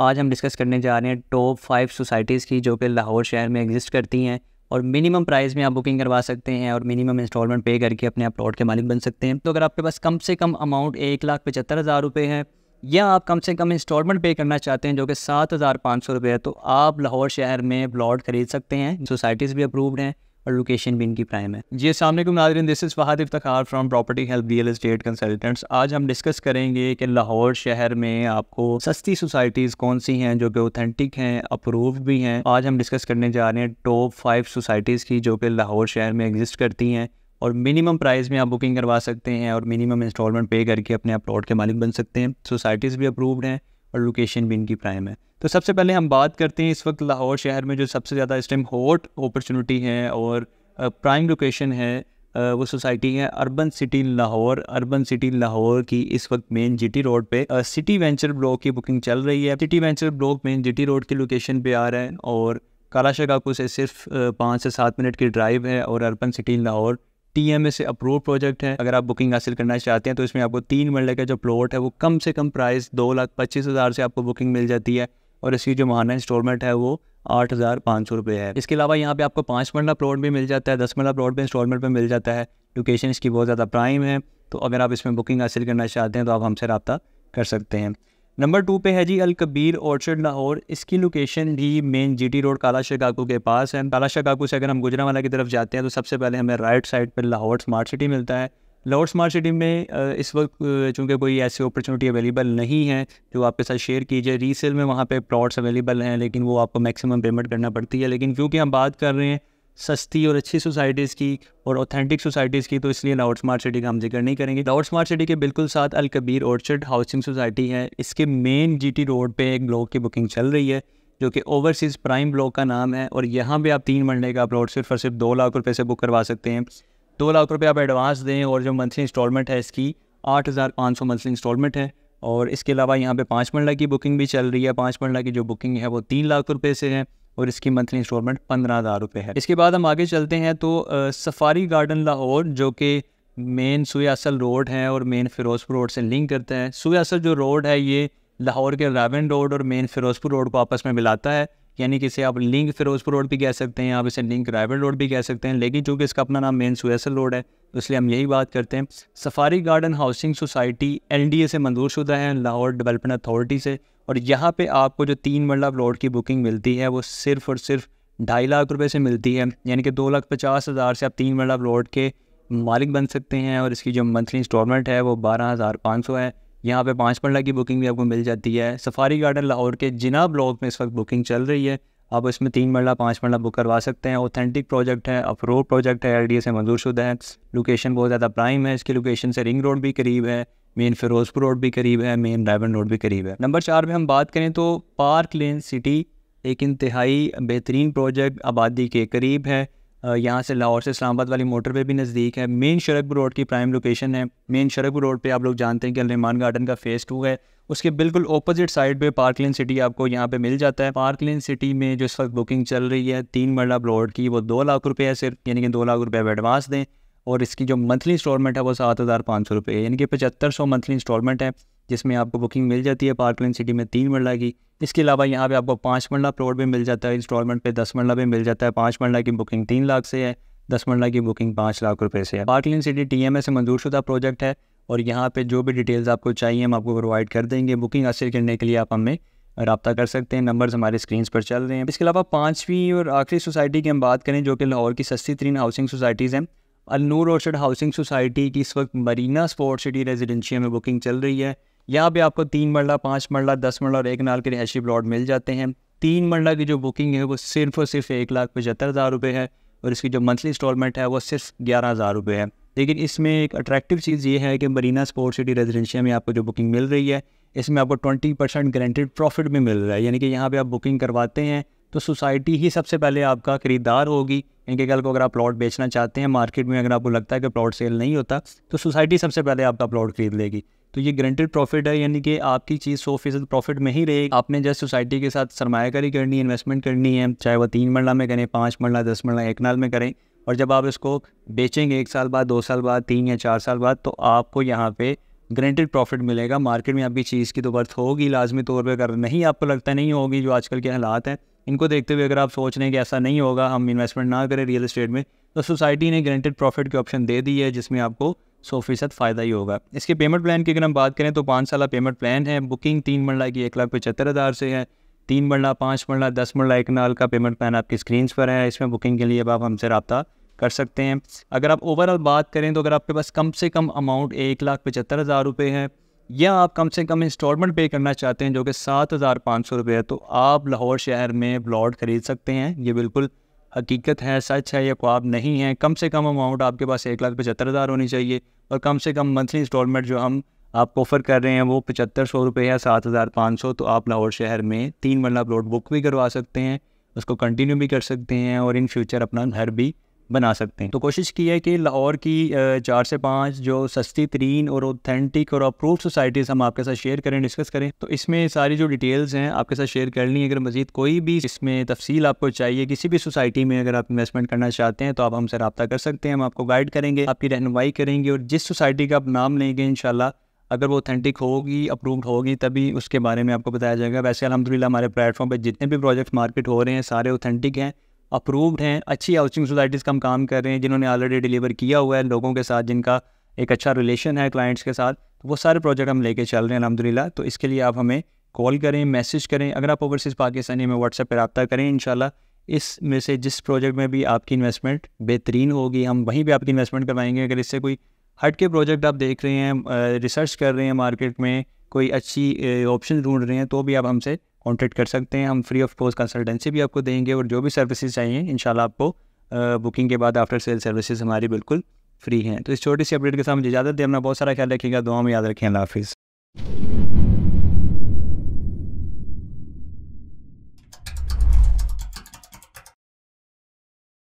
आज हम डिस्कस करने जा रहे हैं टॉप फाइव सोसाइटीज़ की जो कि लाहौर शहर में एग्जिस्ट करती हैं और मिनिमम प्राइस में आप बुकिंग करवा सकते हैं और मिनिमम इंस्टॉलमेंट पे करके अपने आप प्लॉट के मालिक बन सकते हैं तो अगर आपके पास कम से कम अमाउंट एक लाख पचहत्तर हज़ार रुपये है या आप कम से कम इंस्टॉलमेंट पे करना चाहते हैं जो कि सात हज़ार पाँच सौ रुपये है तो आप लाहौर शहर में प्लॉट खरीद सकते हैं सोसाइटीज़ भी अप्रूव्ड हैं और लोकेशन भी इनकी प्राइम है जी असल नाजरन दिस इज़ वहाद इफ्तार from property help real estate consultants आज हम डिस्कस करेंगे कि लाहौर शहर में आपको सस्ती सोसाइटीज़ कौन सी हैं जो कि ऑथेंटिक हैं अप्रूव भी हैं आज हम डिस्कस करने जा रहे हैं टॉप फाइव सोसाइटीज़ की जो कि लाहौर शहर में एग्जिस्ट करती हैं और मिनिमम प्राइस में आप बुकिंग करवा सकते हैं और मिनिमम इंस्टॉलमेंट पे करके अपने अप्लॉट के मालिक बन सकते हैं सोसाइटीज़ भी अप्रूव्ड हैं और लोकेशन भी इनकी प्राइम है तो सबसे पहले हम बात करते हैं इस वक्त लाहौर शहर में जो सबसे ज़्यादा इस टाइम हॉट अपॉर्चुनिटी है और प्राइम लोकेशन है वो सोसाइटी है urban city Lahore urban city Lahore की इस वक्त मेन जीटी रोड पे सिटी वेंचर ब्लॉक की बुकिंग चल रही है city venture block main GT road की लोकेशन पे आ रहा है और काला शगाकू से सिर्फ पाँच से सात मिनट की ड्राइव है और urban city Lahore T M S approve project है अगर आप बुकिंग हासिल करना चाहते हैं तो इसमें आपको तीन मरले का जो प्लॉट है वो कम से कम प्राइस दो लाख पच्चीस हज़ार से आपको बुकिंग मिल जाती है और इसकी जो महाना इंस्टॉलमेंट है वो आठ हज़ार पाँच सौ रुपये है इसके अलावा यहाँ पे आपको पाँच मरला प्लॉट भी मिल जाता है दस मरला प्लॉट भी इंस्टॉलमेंट पर मिल जाता है लोकेशन इसकी बहुत ज़्यादा प्राइम है तो अगर आप इसमें बुकिंग हासिल करना चाहते हैं तो आप हमसे रबता कर सकते हैं नंबर टू पे है जी अल कबीर ऑर्चर्ड लाहौर इसकी लोकेशन भी मेन जीटी रोड काला शिकाकू के पास है काला शिकागो से अगर हम गुजरावाला की तरफ जाते हैं तो सबसे पहले हमें राइट साइड पर लाहौर स्मार्ट सिटी मिलता है लाहौर स्मार्ट सिटी में इस वक्त चूँकि कोई ऐसी अपॉर्चुनिटी अवेलेबल नहीं है जो आपके साथ शेयर की जाए रीसेल में वहाँ पे प्लॉट्स अवेलेबल हैं लेकिन वो आपको मैक्सिमम पेमेंट करना पड़ती है लेकिन क्योंकि हम बात कर रहे हैं सस्ती और अच्छी सोसाइटीज़ की और ऑथेंटिक सोसाइटीज़ की तो इसलिए लाहौर स्मार्ट सिटी का हम जिक्र नहीं करेंगे लाहौर स्मार्ट सिटी के बिल्कुल साथ Al Kabir orchard housing society है इसके मेन जीटी रोड पे एक ब्लॉक की बुकिंग चल रही है जो कि ओवरसीज़ प्राइम ब्लॉक का नाम है और यहाँ पर आप तीन मंडे का प्लॉट सिर्फ और सिर्फ दो लाख रुपये से बुक करवा सकते हैं दो लाख रुपये आप एडवांस दें और जो मंथली इंस्टॉलमेंट है इसकी आठ हज़ार पाँच सौ मंथली इंस्टॉलमेंट है और इसके अलावा यहाँ पे पाँच मंडला की बुकिंग भी चल रही है पाँच मंडला की जो बुकिंग है वो तीन लाख रुपये से है और इसकी मंथली इंस्टॉलमेंट पंद्रह हज़ार रुपये है इसके बाद हम आगे चलते हैं तो आ, सफारी गार्डन लाहौर जो कि मेन सुयासल रोड है और मेन फ़िरोज़पुर रोड से लिंक करते हैं सुयासल जो रोड है ये लाहौर के रावन रोड और मेन फ़िरोज़पुर रोड को आपस में मिलाता है यानी कि इसे आप लिंक फिरोजपुर रोड भी कह सकते हैं आप इसे लिंक रायबल रोड भी कह सकते हैं लेकिन चूँकि इसका अपना नाम मेन सुयसल रोड है तो इसलिए हम यही बात करते हैं safari garden housing society L से मंजूर शुदा है लाहौर डेवलपमेंट अथॉरिटी से और यहाँ पर आपको जो तीन मरला प्लॉट की बुकिंग मिलती है वो सिर्फ और सिर्फ ढाई लाख रुपये से मिलती है यानी कि दो लाख पचास हज़ार से आप तीन मरला प्लॉट के मालिक बन सकते हैं और इसकी जो मंथली इंस्टॉलमेंट है वो बारह हज़ार पाँच सौ है यहाँ पे पाँच मरला की बुकिंग भी आपको मिल जाती है सफारी गार्डन लाहौर के जिना ब्लॉक में इस वक्त बुकिंग चल रही है आप इसमें तीन मरला पाँच मरला बुक करवा सकते हैं ऑथेंटिक प्रोजेक्ट है रोड प्रोजेक्ट है एल मंजूर शुदा है लोकेशन बहुत ज़्यादा प्राइम है इसकी लोकेशन से रिंग रोड भी करीब है मेन फिरोजपुर रोड भी करीब है मेन डायमंड रोड भी करीब है नंबर चार में हम बात करें तो पार्क लेन सिटी एक इंतहाई बेहतरीन प्रोजेक्ट आबादी के करीब है यहाँ से लाहौर से इस्लामाबाद वाली मोटर भी नज़दीक है मेन शरकपुर रोड की प्राइम लोकेशन है मेन शरकपुर रोड पे आप लोग जानते हैं कि अलरमान गार्डन का फेज़ टू है उसके बिल्कुल अपोजिट साइड पे पार्क लेन सिटी आपको यहाँ पे मिल जाता है पार्क लेन सिटी में जो इस वक्त बुकिंग चल रही है तीन मरला रोड की वो दो लाख रुपये है सिर्फ यानी कि दो लाख रुपये आप एडवांस दें और इसकी जो मंथली इंस्टॉलमेंट है वो सात हज़ार पाँच सौ रुपये यानी कि पचहत्तर सौ मंथली इंस्टॉलमेंट है जिसमें आपको बुकिंग मिल जाती है पार्क लेन सिटी में तीन मरला की इसके अलावा यहाँ पे आपको पाँच मरला प्लॉट भी मिल जाता है इंस्टॉलमेंट पे दस मरला भी मिल जाता है पाँच मरला की बुकिंग तीन लाख से है दस मरला की बुकिंग पाँच लाख रुपये से है park lane city T M S से मंजूरशुदा प्रोजेक्ट है और यहाँ पर जो भी डिटेल्स आपको चाहिए हम आपको प्रोवाइड कर देंगे बुकिंग हासिल करने के लिए आप हमें रबता कर सकते हैं नंबर्स हमारे स्क्रीन पर चल रहे हैं इसके अलावा पाँचवीं और आखिरी सोसाइटी की हम बात करें जो कि लाहौर की सस्ती तरीन हाउसिंग सोसाइटीज़ हैं अलनूर ऑर्चर्ड हाउसिंग सोसाइटी की इस वक्त मरीना स्पोर्ट सिटी रेजिडेंशिया में बुकिंग चल रही है यहाँ पे आपको तीन मरला पाँच मरला दस मरला और एक नाल के रिहायशी प्लॉट मिल जाते हैं तीन मरला की जो बुकिंग है वो सिर्फ और सिर्फ एक लाख पचहत्तर हज़ार रुपये है और इसकी जो मंथली इंस्टॉलमेंट है वो सिर्फ ग्यारह हज़ार रुपये है लेकिन इसमें एक अट्रैक्टिव चीज़ ये है कि मरीना स्पोर्ट सिटी रेजिडेंशिया में आपको जो बुकिंग मिल रही है इसमें आपको ट्वेंटी परसेंट ग्रेंटेड प्रॉफिट भी मिल रहा है यानी कि यहाँ पे आप बुकिंग करवाते हैं तो सोसाइटी ही सबसे पहले आपका खरीदार होगी इनके कल को अगर आप प्लॉट बेचना चाहते हैं मार्केट में अगर आपको लगता है कि प्लॉट सेल नहीं होता तो सोसाइटी सबसे पहले आपका प्लॉट खरीद लेगी तो ये ग्रंटेड प्रॉफिट है यानी कि आपकी चीज़ सौ फीसद प्रॉफिट में ही रहेगी आपने जैसे सोसाइटी के साथ सरमाकारी करनी है इन्वेस्टमेंट करनी है चाहे वह तीन मरला में करें पाँच मरला दस मरला एक नाल में करें और जब आप इसको बेचेंगे एक साल बाद दो साल बाद तीन या चार साल बाद तो आपको यहाँ पे ग्रेंटेड प्रॉफिट मिलेगा मार्केट में आपकी चीज़ की तो बर्थ होगी लाजमी तौर पर अगर नहीं आपको लगता नहीं होगी जो आजकल के हालात हैं इनको देखते हुए अगर आप सोच रहे हैं कि ऐसा नहीं होगा हम इन्वेस्टमेंट ना करें रियल इस्टेट में तो सोसाइटी ने ग्रेंटेड प्रॉफिट की ऑप्शन दे दी है जिसमें आपको सौ फीसद फ़ायदा ही होगा इसके पेमेंट प्लान की अगर हम बात करें तो पाँच साल पेमेंट प्लान है बुकिंग तीन मरला की एक लाख पचहत्तर हज़ार से है तीन मरला पाँच मरला दस मरला एक नाल का पेमेंट प्लान आपकी स्क्रीन पर है इसमें बुकिंग के लिए अब आप हमसे रबता कर सकते हैं अगर आप ओवरऑल बात करें तो अगर आपके पास कम से कम अमाउंट एक लाख पचहत्तर हज़ार रुपये है या आप कम से कम इंस्टॉलमेंट पे करना चाहते हैं जो कि सात हज़ार पाँच सौ रुपये है तो आप लाहौर शहर में प्लॉट ख़रीद सकते हैं ये बिल्कुल हकीकत है सच है या ख्वाब नहीं है कम से कम अमाउंट आपके पास एक लाख पचहत्तर हज़ार होनी चाहिए और कम से कम मंथली इंस्टॉलमेंट जो हम आपको ऑफ़र कर रहे हैं वो पचहत्तर सौ रुपये या सात हज़ार पाँच सौ तो आप लाहौर शहर में तीन मरला प्लॉट बुक भी करवा सकते हैं उसको कंटिन्यू भी कर सकते हैं और इन फ्यूचर अपना घर भी बना सकते हैं तो कोशिश की है कि लाहौर की चार से पाँच जो सस्ती तरीन और ऑथेंटिक और अप्रूव सोसाइटीज़ हम आपके साथ शेयर करें डिस्कस करें तो इसमें सारी जो डिटेल्स हैं आपके साथ शेयर कर ली अगर मजीद कोई भी इसमें तफसील आपको चाहिए किसी भी सोसाइटी में अगर आप इन्वेस्टमेंट करना चाहते हैं तो आप हमसे रबा कर सकते हैं हम आपको गाइड करेंगे आपकी रहनमाई करेंगे और जिस सोसाइटी का आप नाम लेंगे इन अगर वो ऑथेंटिक होगी अप्रूव्ड होगी तभी उसके बारे में आपको बताया जाएगा वैसे अलहमदिल्ला हमारे प्लेटफॉर्म पर जितने भी प्रोजेक्ट्स मार्केट हो रहे हैं सारे ऑथेंटिक हैं अप्रूव्ड हैं अच्छी हाउसिंग सोसाइटीज़ का हम काम कर रहे हैं जिन्होंने ऑलरेडी डिलीवर किया हुआ है लोगों के साथ जिनका एक अच्छा रिलेशन है क्लाइंट्स के साथ तो वो सारे प्रोजेक्ट हम लेके चल रहे हैं अलहमदिल्ला तो इसके लिए आप हमें कॉल करें मैसेज करें अगर आप ओवरसीज़ पाकिस्तानी में व्हाट्सएप पर रबता करें इन इस में से जिस प्रोजेक्ट में भी आपकी इन्वेस्टमेंट बेहतरीन होगी हम वहीं भी आपकी इन्वेस्टमेंट करवाएंगे अगर इससे कोई हट के प्रोजेक्ट आप देख रहे हैं रिसर्च कर रहे हैं मार्केट में कोई अच्छी ऑप्शन ढूंढ रहे हैं तो भी आप हमसे कॉन्टेक्ट कर सकते हैं हम फ्री ऑफ कॉस्ट कंसल्टेंसी भी आपको देंगे और जो भी सर्विसेज चाहिए इन आपको बुकिंग के बाद आफ्टर सेल सर्विसेज हमारी बिल्कुल फ्री हैं तो इस छोटी सी अपडेट के साथ मुझे इजाज़त दें अपना बहुत सारा ख्याल रखिएगा दुआ में याद रखें हाफिज़